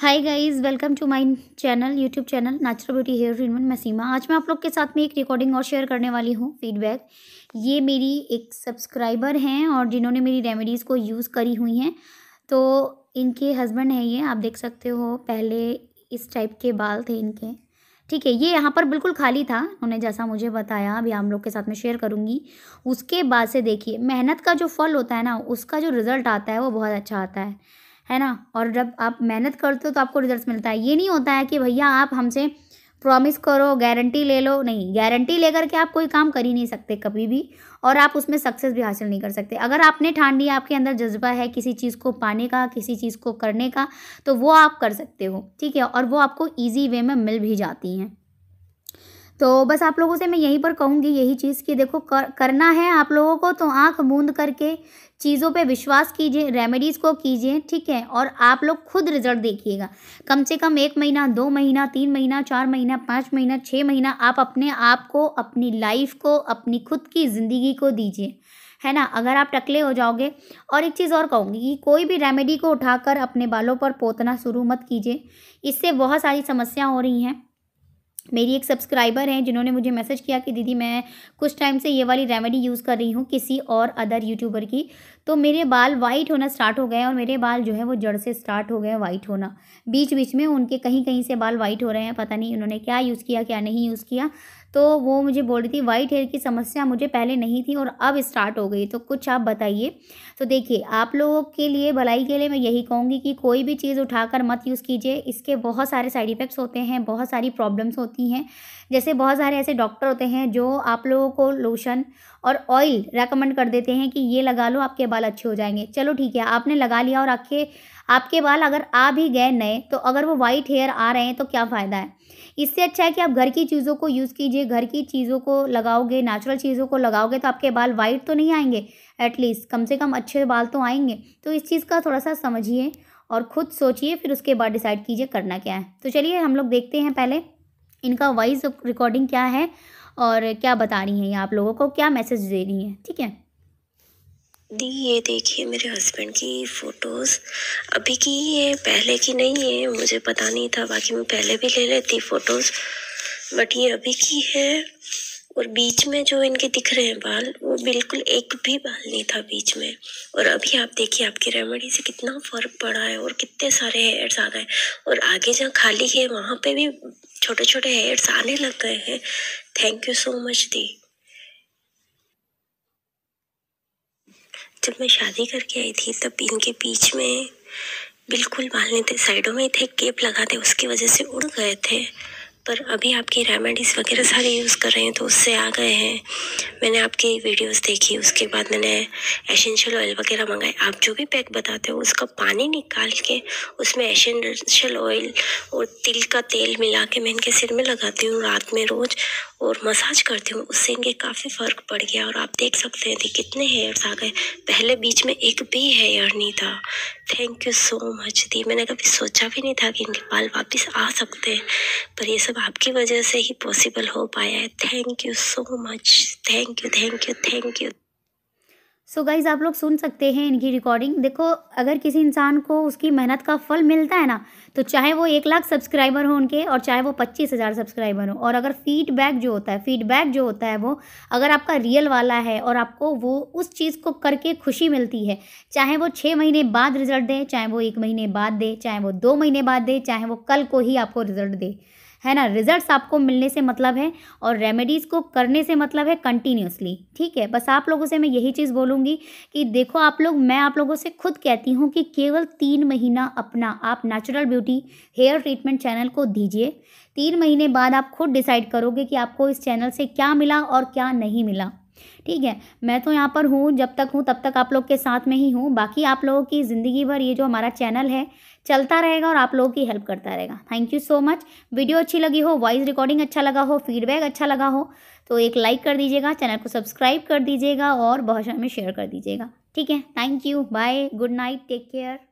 hi guys welcome to my channel YouTube channel natural beauty hair treatment मैं सीमा आज मैं आप लोग के साथ में एक रिकॉर्डिंग और शेयर करने वाली हूँ फीडबैक ये मेरी एक सब्सक्राइबर हैं और जिन्होंने मेरी रेमेडीज़ को यूज़ करी हुई हैं तो इनके हस्बैंड हैं ये आप देख सकते हो पहले इस टाइप के बाल थे इनके ठीक है ये यहाँ पर बिल्कुल खाली था उन्होंने जैसा मुझे बताया अभी हम लोग के साथ में शेयर करूँगी उसके बाद से देखिए मेहनत का जो फल होता है ना उसका जो रिज़ल्ट आता है वो बहुत अच्छा आता है है ना और जब आप मेहनत करते हो तो आपको रिजल्ट मिलता है ये नहीं होता है कि भैया आप हमसे प्रॉमिस करो गारंटी ले लो नहीं गारंटी लेकर के आप कोई काम कर ही नहीं सकते कभी भी और आप उसमें सक्सेस भी हासिल नहीं कर सकते अगर आपने ठान लिया आपके अंदर जज्बा है किसी चीज़ को पाने का किसी चीज़ को करने का तो वो आप कर सकते हो ठीक है और वो आपको ईजी वे में मिल भी जाती हैं तो बस आप लोगों से मैं यहीं पर कहूँगी यही चीज़ कि देखो कर, करना है आप लोगों को तो आंख मूंद करके चीज़ों पे विश्वास कीजिए रेमेडीज़ को कीजिए ठीक है और आप लोग खुद रिजल्ट देखिएगा कम से कम एक महीना दो महीना तीन महीना चार महीना पाँच महीना छः महीना आप अपने आप को अपनी लाइफ को अपनी खुद की ज़िंदगी को दीजिए है ना अगर आप टकले हो जाओगे और एक चीज़ और कहूँगी कि कोई भी रेमेडी को उठाकर अपने बालों पर पोतना शुरू मत कीजिए इससे बहुत सारी समस्या हो रही हैं मेरी एक सब्सक्राइबर हैं जिन्होंने मुझे मैसेज किया कि दीदी मैं कुछ टाइम से ये वाली रेमेडी यूज़ कर रही हूँ किसी और अदर यूट्यूबर की तो मेरे बाल वाइट होना स्टार्ट हो गए और मेरे बाल जो है वो जड़ से स्टार्ट हो गए वाइट होना बीच बीच में उनके कहीं कहीं से बाल वाइट हो रहे हैं पता नहीं उन्होंने क्या यूज़ किया क्या नहीं यूज़ किया तो वो मुझे बोल रही थी वाइट हेयर की समस्या मुझे पहले नहीं थी और अब स्टार्ट हो गई तो कुछ आप बताइए तो देखिए आप लोगों के लिए भलाई के लिए मैं यही कहूँगी कि कोई भी चीज़ उठाकर मत यूज़ कीजिए इसके बहुत सारे साइड इफ़ेक्ट्स होते हैं बहुत सारी प्रॉब्लम्स होती हैं जैसे बहुत सारे ऐसे डॉक्टर होते हैं जो आप लोगों को लोशन और ऑयल रेकमेंड कर देते हैं कि ये लगा लो आपके बाल अच्छे हो जाएंगे चलो ठीक है आपने लगा लिया और आपके आपके बाल अगर आ भी गए नए तो अगर वो वाइट हेयर आ रहे हैं तो क्या फ़ायदा है इससे अच्छा है कि आप घर की चीज़ों को यूज़ कीजिए घर की चीज़ों को लगाओगे नेचुरल चीज़ों को लगाओगे तो आपके बाल वाइट तो नहीं आएंगे एटलीस्ट कम से कम अच्छे बाल तो आएंगे तो इस चीज़ का थोड़ा सा समझिए और ख़ुद सोचिए फिर उसके बाद डिसाइड कीजिए करना क्या है तो चलिए हम लोग देखते हैं पहले इनका वॉइस रिकॉर्डिंग क्या है और क्या बता रही हैं ये आप लोगों को क्या मैसेज दे रही हैं ठीक है दी ये देखिए मेरे हस्बैंड की फ़ोटोज़ अभी की ये पहले की नहीं है मुझे पता नहीं था बाकी मैं पहले भी ले लेती फ़ोटोज़ बट ये अभी की है और बीच में जो इनके दिख रहे हैं बाल वो बिल्कुल एक भी बाल नहीं था बीच में और अभी आप देखिए आपकी रेमेडी से कितना फ़र्क पड़ा है और कितने सारे हेयर्स आ गए और आगे जहाँ खाली है वहाँ पे भी छोटे छोटे हेयर्स आने लग गए हैं थैंक यू सो मच दी जब मैं शादी करके आई थी तब इनके बीच में बिल्कुल बाल नहीं थे साइडों में थे केप लगा थे उसकी वजह से उड़ गए थे पर अभी आपकी रेमेडीज़ वगैरह सारे यूज़ कर रहे हैं तो उससे आ गए हैं मैंने आपकी वीडियोस देखी उसके बाद मैंने एसेंशियल ऑयल वगैरह मंगाए आप जो भी पैक बताते हो उसका पानी निकाल के उसमें एसेंशियल ऑयल और तिल का तेल मिला के मैं इनके सिर में लगाती हूँ रात में रोज़ और मसाज करती हूँ उससे इनके काफ़ी फ़र्क पड़ गया और आप देख सकते हैं कि कितने हेयर्स आ गए पहले बीच में एक भी हेयर नहीं था थैंक यू सो मच दी मैंने कभी सोचा भी नहीं था कि इनके बाल वापस आ सकते हैं पर ये सब आपकी वजह से ही पॉसिबल हो पाया है thank you so much thank you thank you thank you so so guys आप लोग सुन सकते हैं इनकी रिकॉर्डिंग देखो अगर किसी इंसान को उसकी मेहनत का फल मिलता है ना तो चाहे वो एक लाख सब्सक्राइबर हो उनके और चाहे वो पच्चीस हज़ार सब्सक्राइबर हो और अगर फीडबैक जो होता है फीडबैक जो होता है वो अगर आपका रियल वाला है और आपको वो उस चीज़ को करके खुशी मिलती है चाहे वो छः महीने बाद रिजल्ट दे चाहे वो एक महीने बाद दे चाहे वो दो महीने बाद दे चाहे वो कल को ही आपको रिजल्ट दे है ना रिजल्ट्स आपको मिलने से मतलब है और रेमेडीज़ को करने से मतलब है कंटिन्यूसली ठीक है बस आप लोगों से मैं यही चीज़ बोलूँगी कि देखो आप लोग मैं आप लोगों से खुद कहती हूँ कि केवल तीन महीना अपना आप natural beauty hair treatment channel को दीजिए तीन महीने बाद आप खुद डिसाइड करोगे कि आपको इस चैनल से क्या मिला और क्या नहीं मिला ठीक है मैं तो यहाँ पर हूँ जब तक हूँ तब तक आप लोग के साथ में ही हूँ बाकी आप लोगों की ज़िंदगी भर ये जो हमारा चैनल है चलता रहेगा और आप लोगों की हेल्प करता रहेगा thank you so much video अच्छी लगी हो वॉइस रिकॉर्डिंग अच्छा लगा हो फीडबैक अच्छा लगा हो तो एक लाइक कर दीजिएगा चैनल को सब्सक्राइब कर दीजिएगा और बहुत सारे में शेयर कर दीजिएगा ठीक है thank you bye good night take care